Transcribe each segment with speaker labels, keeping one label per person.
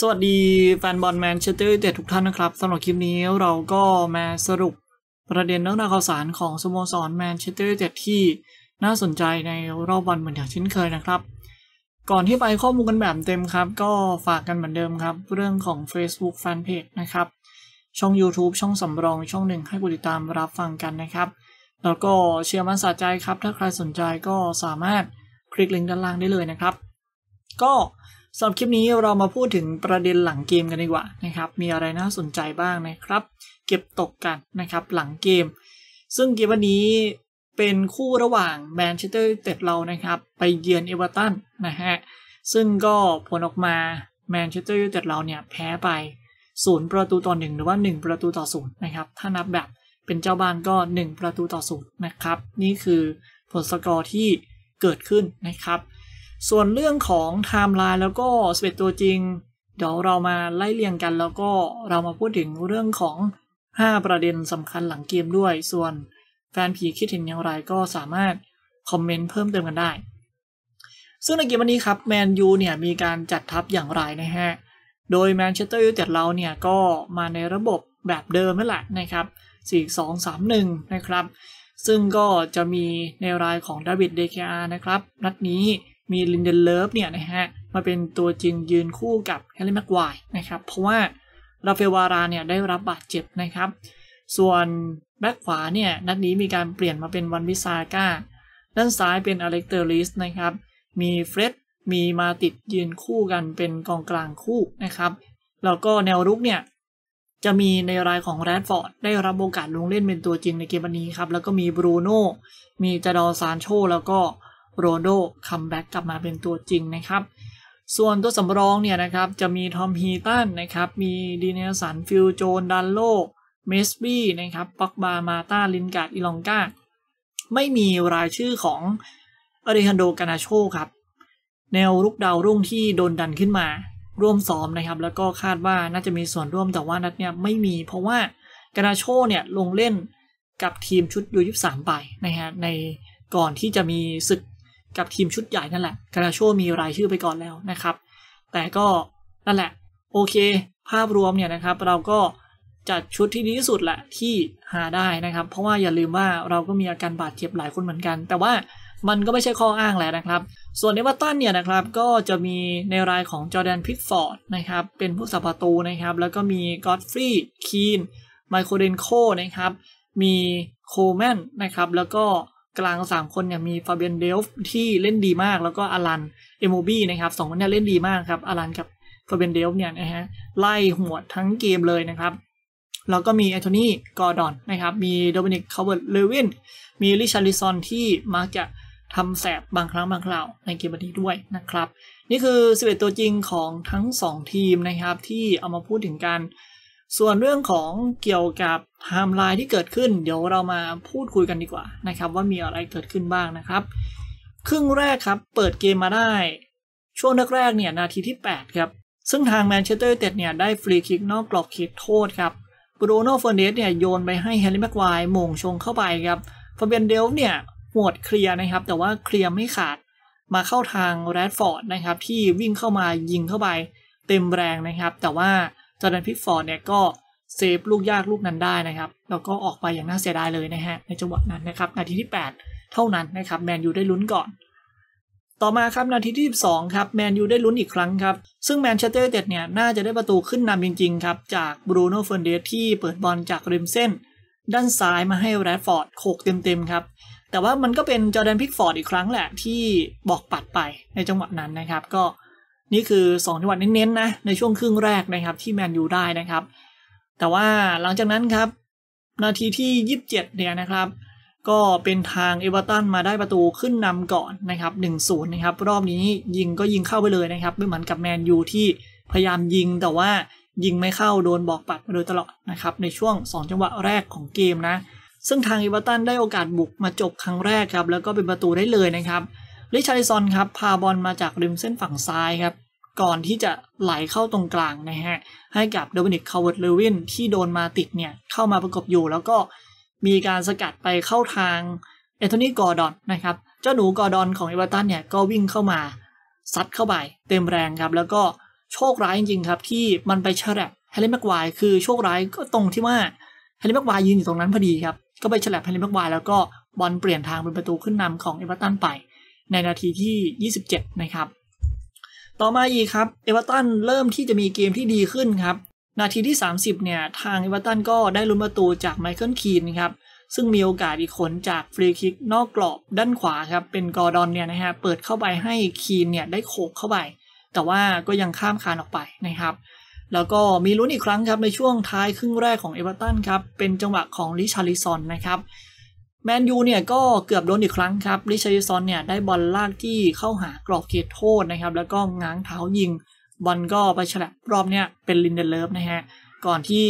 Speaker 1: สวัสดีแฟนบอลแมนเชสเตอร์ยูไนเต็ดทุกท่านนะครับสำหรับคลิปนี้เราก็มาสรุปประเด็นเรื่องราวข่าวสารของสโมสรแมนเชสเตอร์ยูไนเต็ดที่น่าสนใจในรอบวันเหมือนอย่างเช่นเคยนะครับ ก่อนที่ไปข้อมูลกันแบบเต็มครับ ก็ฝากกันเหมือนเดิมครับ เรื่องของ Facebook Fanpage นะครับ ช่อง YouTube ช่องสำรอง ช่องหนึ่งให้กดติดตามรับฟังกันนะครับแล้วก็เชียร์มันสะใจครับถ้าใครสนใจก็สามารถคลิกลิงก์ด้านล่างได้เลยนะครับก็สำหรับคลิปนี้เรามาพูดถึงประเด็นหลังเกมกันดีกว่านะครับ มีอะไรน่าสนใจบ้างนะครับ เก็บตกกันนะครับหลังเกม ซึ่งเกมวันนี้เป็นคู่ระหว่างแมนเชสเตอร์ยูไนเต็ดเรานะครับ ไปเยือนเอเวอร์ตันนะฮะ ซึ่งก็ผลออกมาแมนเชสเตอร์ยูไนเต็ดเราเนี่ยแพ้ไปศูนย์ประตูต่องหรือว่า 1 ประตูต่อศูนย์นะครับ ถ้านับแบบเป็นเจ้าบ้านก็ 1 ประตูต่อศูนย์นะครับ นี่คือผลสกอร์ที่เกิดขึ้นนะครับส่วนเรื่องของไทม์ไลน์แล้วก็สเปตตัวจริง เดี๋ยวเรามาไล่เรียงกันแล้วก็เรามาพูดถึงเรื่องของ 5 ประเด็นสำคัญหลังเกมด้วย ส่วนแฟนผีคิดเห็นอย่างไรก็สามารถคอมเมนต์เพิ่มเติมกันได้ ซึ่งในเกมวันนี้ครับแมนยูเนี่ยมีการจัดทัพอย่างไรนะฮะ โดยแมนเชสเตอร์ยูไนเต็ดเราเนี่ยก็มาในระบบแบบเดิมนั่นแหละนะครับ 4-2-3-1นะครับ ซึ่งก็จะมีในรายของดาวิดเดคอานะครับ นัดนี้มีลินเดนเลิฟเนี่ยนะฮะมาเป็นตัวจริงยืนคู่กับแฮร์รี่แม็กไวนะครับ เพราะว่าราเฟลวาราเนี่ยได้รับบาดเจ็บนะครับ ส่วนแบ็กขวาเนี่ยนัดนี้มีการเปลี่ยนมาเป็นวันวิซาก้าด้านซ้ายเป็นอเล็กเตอร์ลิสนะครับมีเฟร็ดมีมาติดยืนคู่กันเป็นกองกลางคู่นะครับแล้วก็แนวรุกเนี่ยจะมีในรายของแรดฟอร์ดได้รับโอกาสลงเล่นเป็นตัวจริงในเกมนี้ครับแล้วก็มีบรูโน่มีจาดอซานโชแล้วก็โรโดคัมแบ็กกลับมาเป็นตัวจริงนะครับ ส่วนตัวสำรองเนี่ยนะครับ จะมีทอมฮีตันนะครับ มีดีเนลสันฟิลโจนดันโลเมสบี้นะครับปักบามาตาลินกาดอิลองกาไม่มีรายชื่อของอเรฮันโดกานาโชครับ แนวรุกดาวรุ่งที่โดนดันขึ้นมา ร่วมซ้อมนะครับ แล้วก็คาดว่าน่าจะมีส่วนร่วมแต่ว่านัดเนี่ยไม่มีเพราะว่ากานาโชเนี่ย ลงเล่นกับทีมชุดยูยามไปนะฮะในก่อนที่จะมีศึกกับทีมชุดใหญ่นั่นแหละกาลาโชมีรายชื่อไปก่อนแล้วนะครับ แต่ก็นั่นแหละโอเคภาพรวมเนี่ยนะครับ เราก็จัดชุดที่ดีที่สุดแหละที่หาได้นะครับ เพราะว่าอย่าลืมว่าเราก็มีอาการบาดเจ็บหลายคนเหมือนกัน แต่ว่ามันก็ไม่ใช่ข้ออ้างแหละนะครับ ส่วนเอเวอร์ตันเนี่ยนะครับก็จะมีในรายของจอแดนพิกฟอร์ดนะครับเป็นผู้สับประตูนะครับ แล้วก็มีกอดฟรีคีนไมโครเดนโคนะครับมีโคแมนนะครับแล้วก็กลางสามคนเนี่ยมีฟาเบียนเดลฟ์ที่เล่นดีมาก แล้วก็อลันเอโมบี้นะครับสองคนเนี่ยเล่นดีมากครับอลันกับฟาเบียนเดลฟ์เนี่ยนะฮะไล่หัวทั้งเกมเลยนะครับ แล้วก็มีแอนโทนีกอร์ดอนนะครับ มีโดมินิกคาร์เวิร์ดเลวินมีลิชาริซอนที่มักจะทำแสบบางครั้งบางคราวในเกมวันนี้ด้วยนะครับ นี่คือสิบเอ็ดตัวจริงของทั้งสองทีมนะครับที่เอามาพูดถึงการส่วนเรื่องของเกี่ยวกับไทม์ไลน์ที่เกิดขึ้นเดี๋ยวเรามาพูดคุยกันดีกว่านะครับว่ามีอะไรเกิดขึ้นบ้างนะครับ ครึ่งแรกครับเปิดเกมมาได้ช่วงแรกๆเนี่ยนาทีที่ 8 ครับ ซึ่งทางแมนเชสเตอร์เต็ดเนี่ยได้ฟรีคิกนอกกรอบเขตโทษครับบรูโน่เฟอร์เนสเนี่ยโยนไปให้แฮร์รี่แม็กไวน์มงชงเข้าไปครับฟาเบียนเดลเนี่ยหวดเคลียร์นะครับ แต่ว่าเคลียร์ไม่ขาดมาเข้าทางแรดฟอร์ดนะครับที่วิ่งเข้ามายิงเข้าไปเต็มแรงนะครับ แต่ว่าจากนั้นพิกฟอร์ดเนี่ยก็เซฟ ลูกยากลูกนั้นได้นะครับ แล้วก็ออกไปอย่างน่าเสียดายเลยนะฮะในจังหวะนั้นนะครับนาทีที่ 8 เท่านั้นนะครับ แมนยูได้ลุ้นก่อน ต่อมาครับ นาทีที่12ครับ แมนยูได้ลุ้นอีกครั้งครับ ซึ่งแมนเชสเตอร์เด็ดเนี่ยน่าจะได้ประตูขึ้นนำจริง ๆ ครับ จากบรูโน่เฟรนเดสที่เปิดบอลจากริมเส้น ด้านซ้ายมาให้แรดฟอร์ดโขกเต็มๆครับแต่ว่ามันก็เป็นจอแดนพิกฟอร์ดอีกครั้งแหละที่บอกปัดไปในจังหวะนั้นนะครับ ก็นี่คือ2จังหวะเน้นๆนะ ในช่วงครึ่งแรกนะครับ ที่แมนยูได้นะครับ แต่ว่าหลังจากนั้นครับ นาทีที่ 27เนี่ยนะครับ ก็เป็นทางเอเวอร์ตันมาได้ประตูขึ้นนำก่อนนะครับ1ูนะครับรอบนี้ยิงก็ยิงเข้าไปเลยนะครับไม่เหมือนกับแมนยูที่พยายามยิง แต่ว่ายิงไม่เข้าโดนบอกปัดมาโดยตลอดนะครับในช่วง 2 จังหวะแรกของเกมนะ ซึ่งทางเอเวอร์ตันได้โอกาสบุกมาจบครั้งแรกครับแล้วก็เป็นประตูได้เลยนะครับริชาริซอนครับพาบอลมาจากริมเส้นฝั่งซ้ายครับ ก่อนที่จะไหลเข้าตรงกลางนะฮะให้กับโดมินิกคาวเวิร์ดเลวินที่โดนมาติดเนี่ยเข้ามาประกบอยู่ แล้วก็มีการสกัดไปเข้าทางเอโทนี่กอร์ดอนนะครับเจ้าหนูกอร์ดอนของเอเวอร์ตันเนี่ยก็วิ่งเข้ามา ซัดเข้าไปเต็มแรงครับ แล้วก็โชคร้ายจริงๆครับ ที่มันไปฉลบแฮร์รี่แม็กวายคือโชคร้ายก็ตรงที่ว่าแฮร์รี่แม็กวายยืนอยู่ตรงนั้นพอดีครับก็ไปฉลบแฮร์รี่แม็กวายแล้วก็บอลเปลี่ยนทางเป็นประตูขึ้นนำของเอเวอร์ตันไปในนาทีที่ 27 นะครับ ต่อมาอีกครับ เอเวอร์ตัน เริ่มที่จะมีเกมที่ดีขึ้นครับ นาทีที่ 30 เนี่ย ทางเอเวอร์ตันก็ได้ลุ้นประตูจากไมเคิล คีน ครับ ซึ่งมีโอกาสอีกคนจากฟรีคิกนอกกรอบด้านขวาครับ เป็นกอร์ดอนเนี่ยนะฮะเปิดเข้าไปให้คีนเนี่ยได้โขกเข้าไป แต่ว่าก็ยังข้ามคานออกไปนะครับ แล้วก็มีลุ้นอีกครั้งครับ ในช่วงท้ายครึ่งแรกของเอเวอร์ตันครับ เป็นจังหวะของลิชาริซอนนะครับแมนยูเนี่ยก็เกือบโดนอีกครั้งครับลิชาริซอนเนี่ยได้บอลลากที่เข้าหากรอบเขตโทษนะครับ แล้วก็ง้างเท้ายิง บอลก็ไปฉลับรอบเนี่ยเป็นลินเดเลฟนะฮะ ก่อนที่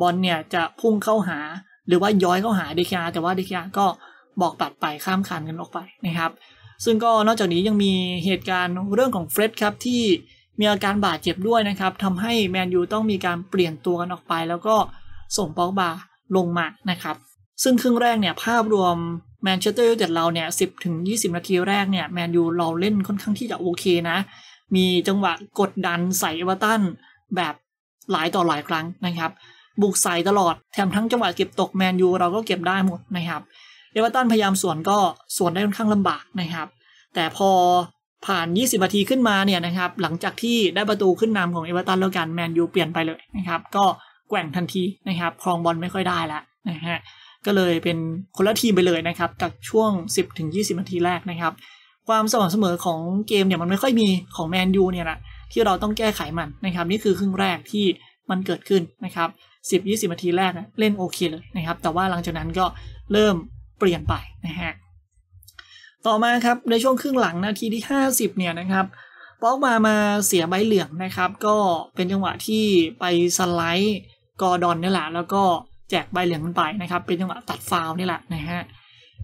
Speaker 1: บอลเนี่ยจะพุ่งเข้าหาหรือว่าย้อยเข้าหาเดคาแต่ว่าเดคาก็บอกตัดไปข้ามคันกันออกไปนะครับ ซึ่งก็นอกจากนี้ยังมีเหตุการณ์เรื่องของเฟร็ดครับที่มีอาการบาดเจ็บด้วยนะครับทำให้แมนยูต้องมีการเปลี่ยนตัวกันออกไป แล้วก็ส่งปอกบาลงมานะครับซึ่งครึ่งแรกเนี่ยภาพรวมแมนเชสเตอร์ยูไนเต็ดเราเนี่ยสิบถึงยี่สิบนาทีแรกเนี่ยแมนยูเราเล่นค่อนข้างที่จะโอเคนะ มีจังหวะกดดันใส่เอเวอร์ตันแบบหลายต่อหลายครั้งนะครับ บุกใส่ตลอดแถมทั้งจังหวะเก็บตกแมนยูเราก็เก็บได้หมดนะครับเอเวอร์ตันพยายามสวนก็สวนได้ค่อนข้างลำบากนะครับ แต่พอผ่าน 20นาทีขึ้นมาเนี่ยนะครับ หลังจากที่ได้ประตูขึ้นนำของเอเวอร์ตันแล้วกันแมนยูเปลี่ยนไปเลยนะครับ ก็แกว่งทันทีนะครับครองบอลไม่ค่อยได้แล้วนะฮะก็เลยเป็นคนละทีมไปเลยนะครับจากช่วง 10-20ถึงนาทีแรกนะครับ ความสม่ำเสมอของเกมเนี่ยมันไม่ค่อยมีของแมนยูเนี่ยแหละที่เราต้องแก้ไขมันนะครับ นี่คือครึ่งแรกที่มันเกิดขึ้นนะครับ 10-20 นาทีแรกเล่นโอเคเลยนะครับ แต่ว่าหลังจากนั้นก็เริ่มเปลี่ยนไปนะฮะ ต่อมาครับ ในช่วงครึ่งหลังนาทีที่ 50 เนี่ยนะครับป๊อกมามาเสียใบเหลืองนะครับก็เป็นจังหวะที่ไปสไลด์กอดอนนี่แหละแล้วก็แจกใบเหลืองกันไปนะครับเป็นจังหวะตัดฟาวนี่แหละนะฮะ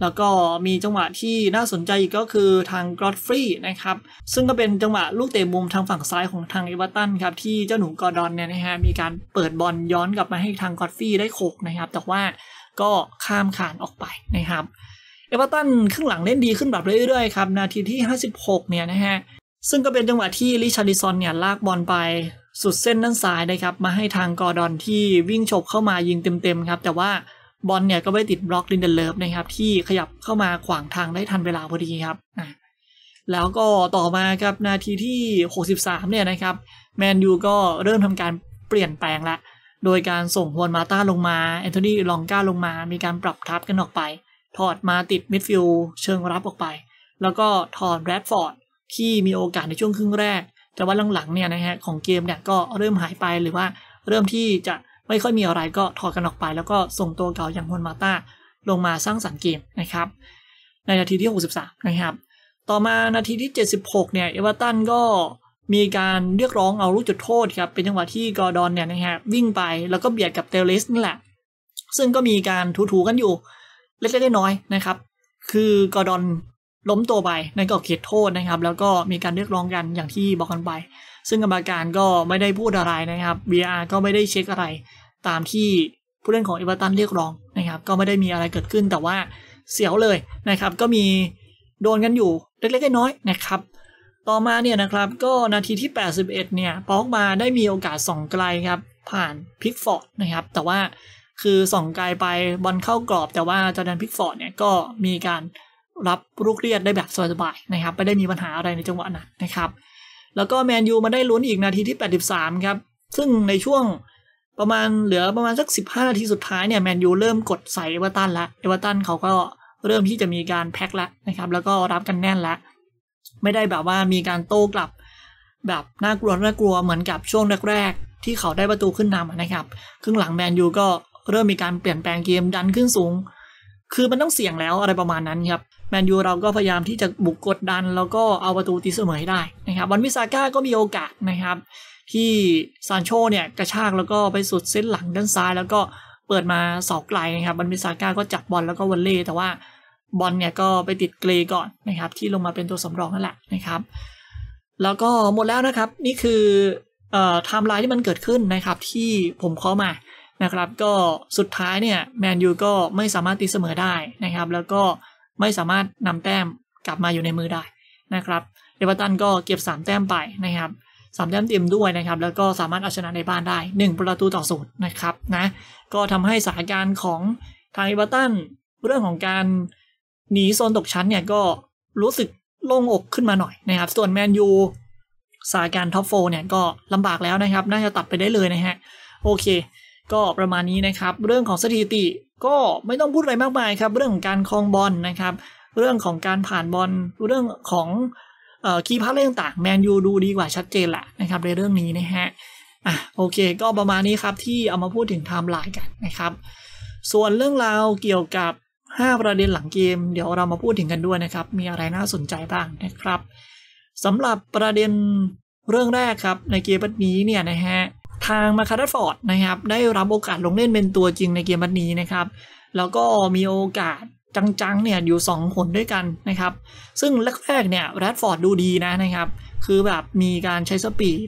Speaker 1: แล้วก็มีจังหวะที่น่าสนใจอีกก็คือทางกรอดฟรีนะครับซึ่งก็เป็นจังหวะลูกเตะมุมทางฝั่งซ้ายของทางเอเวอร์ตันครับที่เจ้าหนูกอร์ดอนเนี่ยนะฮะมีการเปิดบอลย้อนกลับมาให้ทางกรอดฟรีได้โขกนะครับ แต่ว่าก็ข้ามขานออกไปนะครับเอเวอร์ตันครึ่งหลังเล่นดีขึ้นแบบเรื่อยๆครับนาทีที่ 56เนี่ยนะฮะซึ่งก็เป็นจังหวะที่ลิชาริซอนเนี่ยลากบอลไปสุดเส้นด้านซ้ายนะครับมาให้ทางกอร์ดอนที่วิ่งฉกเข้ามายิงเต็มๆครับ แต่ว่าบอลเนี่ยก็ไปติดบล็อกลินเดเลฟนะครับที่ขยับเข้ามาขวางทางได้ทันเวลาพอดีครับ แล้วก็ต่อมาครับนาทีที่ 63 เนี่ยนะครับ แมนยูก็เริ่มทำการเปลี่ยนแปลงละ โดยการส่งฮวนมาต้าลงมาแอนโทนีลองก้าลงมามีการปรับทับกันออกไป ถอดมาติดมิดฟิลเชิงรับออกไป แล้วก็ถอดแรดฟอร์ดที่มีโอกาสในช่วงครึ่งแรกแต่ว่าหลังๆเนี่ยนะฮะของเกมเนี่ยก็เริ่มหายไปหรือว่าเริ่มที่จะไม่ค่อยมีอะไรก็ถอดกันออกไป แล้วก็ส่งตัวเก่าอย่างฮอนมาตาลงมาสร้างสรรค์เกมนะครับ ในนาทีที่ 63 นะครับ ต่อมานาทีที่ 76 เนี่ยเอเวอร์ตันก็มีการเรียกร้องเอาลูกจุดโทษครับ เป็นจังหวะที่กอร์ดอนเนี่ยนะฮะวิ่งไปแล้วก็เบียดกับเตเลสนี่แหละ ซึ่งก็มีการถูๆกันอยู่ เล็กๆน้อยๆนะครับคือกอร์ดอนล้มตัวไปนั่นก็เขตโทษนะครับ แล้วก็มีการเรียกร้องกันอย่างที่บอกกันไป ซึ่งกรรมการก็ไม่ได้พูดอะไรนะครับ VR ก็ไม่ได้เช็คอะไร ตามที่ผู้เล่นของเอเวอร์ตันเรียกร้องนะครับ ก็ไม่ได้มีอะไรเกิดขึ้น แต่ว่าเสียวเลยนะครับ ก็มีโดนกันอยู่เล็กๆน้อยๆนะครับ ต่อมาเนี่ยนะครับก็นาทีที่ 81 เนี่ยปอกมาได้มีโอกาสส่องไกลครับผ่านพิกฟอร์ดนะครับแต่ว่าคือส่องไกลไปบอลเข้ากรอบ แต่ว่าจอแดนพิกฟอร์ดเนี่ยก็มีการรับลูกเรียดได้แบบสบายๆนะครับไม่ได้มีปัญหาอะไรในจังหวะนั้นนะครับ แล้วก็แมนยูมาได้ลุ้นอีกนาทีที่ 83 ครับ ซึ่งในช่วงประมาณเหลือประมาณสัก 15 นาทีสุดท้ายเนี่ยแมนยูเริ่มกดใส่เอเวอร์ตันละเอเวอร์ตันเขาก็เริ่มที่จะมีการแพ็คละนะครับแล้วก็รับกันแน่นละไม่ได้แบบว่ามีการโต้กลับ แบบน่ากลัวน่ากลัวเหมือนกับช่วงแรกๆ ที่เขาได้ประตูขึ้นนำนะครับ ครึ่งหลังแมนยูก็เริ่มมีการเปลี่ยนแปลงเกมดันขึ้นสูง คือมันต้องเสี่ยงแล้วอะไรประมาณนั้นครับแมนยูเราก็พยายามที่จะบุกกดดัน แล้วก็เอาประตูตีเสมอให้ได้นะครับวันวิสาก้าก็มีโอกาสนะครับ ที่ซานโชเนี่ยกระชากแล้วก็ไปสุดเส้นหลังด้านซ้าย แล้วก็เปิดมาเสาไกลนะครับวันวิสาก้าก็จับบอลแล้วก็วันเล่แต่ว่าบอลเนี่ยก็ไปติดเกรก่อนนะครับ ที่ลงมาเป็นตัวสำรองนั่นแหละนะครับ แล้วก็หมดแล้วนะครับนี่คือไทม์ไลน์ที่มันเกิดขึ้นนะครับ ที่ผมเข้ามานะครับ ก็สุดท้ายเนี่ยแมนยูก็ไม่สามารถตีเสมอได้นะครับ แล้วก็ไม่สามารถนำแต้มกลับมาอยู่ในมือได้นะครับเอเวอร์ตันก็เก็บ3 แต้มไปนะครับสามแต้มเต็มด้วยนะครับ แล้วก็สามารถเอาชนะในบ้านได้ 1ประตูต่อศูนย์นะครับนะ ก็ทำให้สถานการณ์ของทางเอเวอร์ตันเรื่องของการหนีโซนตกชั้นเนี่ยก็รู้สึกโล่งอกขึ้นมาหน่อยนะครับ ส่วนแมนยูสถานการณ์ท็อปโฟเนี่ยก็ลำบากแล้วนะครับ น่าจะตัดไปได้เลยนะฮะ โอเคก็ประมาณนี้นะครับเรื่องของสถิติก็ไม่ต้องพูดอะไรมากมายครับ เรื่องของการคลองบอลนนะครับเรื่องของการผ่านบอลเรื่องของคีย์พาร์ทเรื่องต่างแมนยูดูดีกว่าชัดเจนแหละนะครับ ในเรื่องนี้นะฮะอ่ะโอเค ก็ประมาณนี้ครับที่เอามาพูดถึงไทม์ไลน์กันนะครับ ส่วนเรื่องราวเกี่ยวกับ 5 ประเด็นหลังเกม เดี๋ยวเรามาพูดถึงกันด้วยนะครับ มีอะไรน่าสนใจบ้างนะครับสำหรับประเด็นเรื่องแรกครับในเกมนี้เนี่ยนะฮะทางมาคาร์ฟอร์ดนะครับได้รับโอกาสลงเล่นเป็นตัวจริงในเกมวันนี้นะครับ แล้วก็มีโอกาสจังๆเนี่ยอยู่2คนด้วยกันนะครับซึ่งแรกๆเนี่ยแรดฟอร์ดดูดีนะนะครับคือแบบมีการใช้สปีด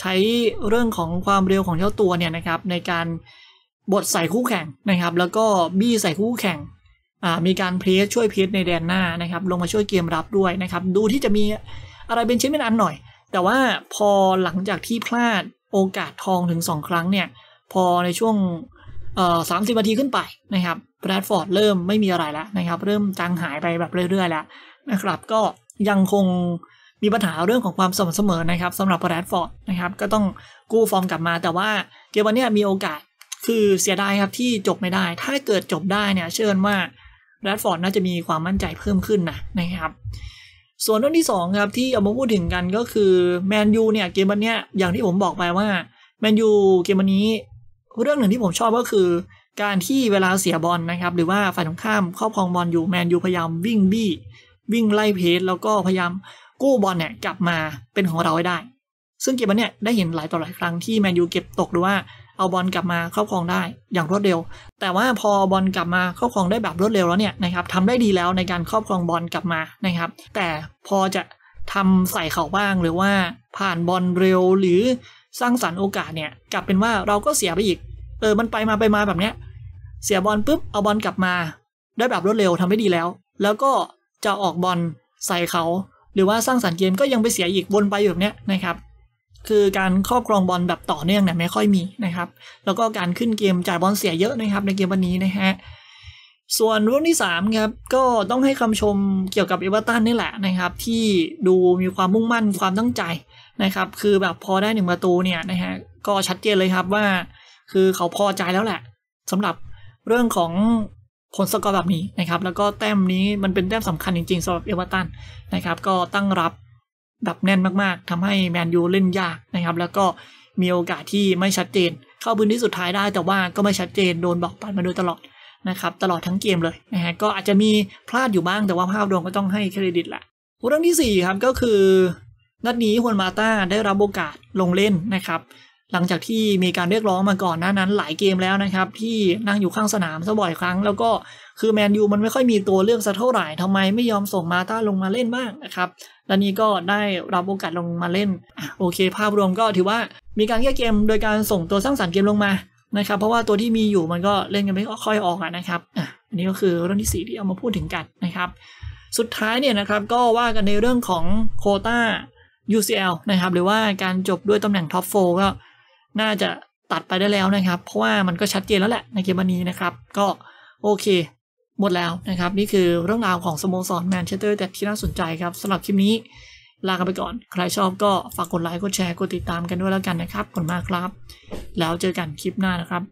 Speaker 1: ใช้เรื่องของความเร็วของเจ้า ตัวเนี่ยนะครับในการบดใส่คู่แข่งนะครับ แล้วก็บี้ใส่คู่แข่งมีการเพลสช่วยเพลสในแดนหน้านะครับ ลงมาช่วยเกมรับด้วยนะครับดูที่จะมีอะไรเป็นชิ้นเป็นอันหน่อย แต่ว่าพอหลังจากที่พลาดโอกาสทองถึง 2 ครั้งเนี่ยพอในช่วงสามสิบนาทีขึ้นไปนะครับแบรดฟอร์ดเริ่มไม่มีอะไรแล้วนะครับเริ่มจางหายไปแบบเรื่อย ๆ แล้วนะครับ ก็ยังคงมีปัญหาเรื่องของความสม่ำเสมอนะครับสำหรับแบรดฟอร์ดนะครับก็ต้องกู้ฟอร์มกลับมา แต่ว่าเกมวันนี้มีโอกาสคือเสียดายครับที่จบไม่ได้ถ้าเกิดจบได้เนี่ยเชื่อว่าแบรดฟอร์ดน่าจะมีความมั่นใจเพิ่มขึ้นนะนะครับส่วนเรื่องที่2ครับ ที่เอามาพูดถึงกันก็คือแมนยูเนี่ยเกมวันนี้อย่างที่ผมบอกไปว่าแมนยูเกมวันนี้เรื่องหนึ่งที่ผมชอบก็คือ การที่เวลาเสียบอลนะครับหรือว่าฝ่ายตรงข้าม ครอบครองบอลอยู่แมนยูพยายามวิ่งบี้ วิ่งไล่เพจแล้วก็พยายามกู้บอลเนี่ยกลับมาเป็นของเราให้ได้ ซึ่งเกมวันนี้ได้เห็นหลายต่อหลายครั้งที่แมนยูเก็บตกหรือว่าเอาบอลกลับมาครอบครองได้อย่างรวดเร็ว แต่ว่าพอบอลกลับมาครอบครองได้แบบรวดเร็วแล้วเนี่ยนะครับทำได้ดีแล้วในการครอบครองบอลกลับมานะครับ แต่พอจะทำใส่เขาบ้างหรือว่าผ่านบอลเร็วหรือสร้างสรรค์โอกาสเนี่ย กลับเป็นว่าเราก็เสียไปอีก เออมันไปมาไปมาแบบเนี้ยเสียบอลปุ๊บเอาบอลกลับมา ได้แบบรวดเร็วทำได้ดีแล้ว แล้วก็จะออกบอลใส่เขา หรือว่าสร้างสรรค์เกมก็ยังไปเสียอีกวนไปแบบเนี้ยนะครับคือการครอบครองบอลแบบต่อเนื่องเนี่ยไม่ค่อยมีนะครับ แล้วก็การขึ้นเกมจ่ายบอลเสียเยอะนะครับในเกมวันนี้นะฮะส่วนเรื่องที่3ครับก็ต้องให้คำชมเกี่ยวกับเอเวอร์ตันนี่แหละนะครับ ที่ดูมีความมุ่งมั่นความตั้งใจนะครับ คือแบบพอได้หนึ่งประตูเนี่ยนะฮะก็ชัดเจนเลยครับว่าคือเขาพอใจแล้วแหละสำหรับเรื่องของผลสกอร์แบบนี้นะครับ แล้วก็แต้มนี้มันเป็นแต้มสำคัญจริงๆสำหรับเอเวอร์ตันนะครับ ก็ตั้งรับดับแน่นมากๆ ทำให้แมนยูเล่นยากนะครับ แล้วก็มีโอกาสที่ไม่ชัดเจน เข้าพื้นที่สุดท้ายได้แต่ว่าก็ไม่ชัดเจนโดนบอกปัดมาโดยตลอดนะครับ ตลอดทั้งเกมเลยนะฮะก็อาจจะมีพลาดอยู่บ้างแต่ว่าภาพรวมก็ต้องให้เครดิตแหละเรื่องที่ 4 ครับก็คือนัดนี้ฮวนมาต้าได้รับโอกาสลงเล่นนะครับหลังจากที่มีการเรียกร้องมาก่อนหน้านั้นหลายเกมแล้วนะครับ ที่นั่งอยู่ข้างสนามซะบ่อยครั้งแล้วก็คือแมนยูมันไม่ค่อยมีตัวเลือกสักเท่าไหร่ทำไมไม่ยอมส่งมาต้าลงมาเล่นบ้างนะครับและนี้ก็ได้รับโอกาสลงมาเล่นโอเค ภาพรวมก็ถือว่ามีการแก้เกมโดยการส่งตัวสร้างสรรค์เกมลงมานะครับเพราะว่าตัวที่มีอยู่มันก็เล่นกันไม่ค่อย ออกนะครับอันนี้ก็คือเรื่องที่ส่ที่เอามาพูดถึงกันนะครับสุดท้ายเนี่ยนะครับก็ว่ากันในเรื่องของโคต้า UCL นะครับหรือว่าการจบด้วยตำแหน่งท็อปโฟก็น่าจะตัดไปได้แล้วนะครับ เพราะว่ามันก็ชัดเจนแล้วแหละในเกมวันนี้นะครับ ก็โอเคหมดแล้วนะครับ นี่คือเรื่องราวของสโมสรแมนเชสเตอร์แต่ที่น่าสนใจครับสำหรับคลิปนี้ลากันไปก่อน ใครชอบก็ฝากกดไลค์กดแชร์กดติดตามกันด้วยแล้วกันนะครับขอบคุณมากครับ แล้วเจอกันคลิปหน้านะครับ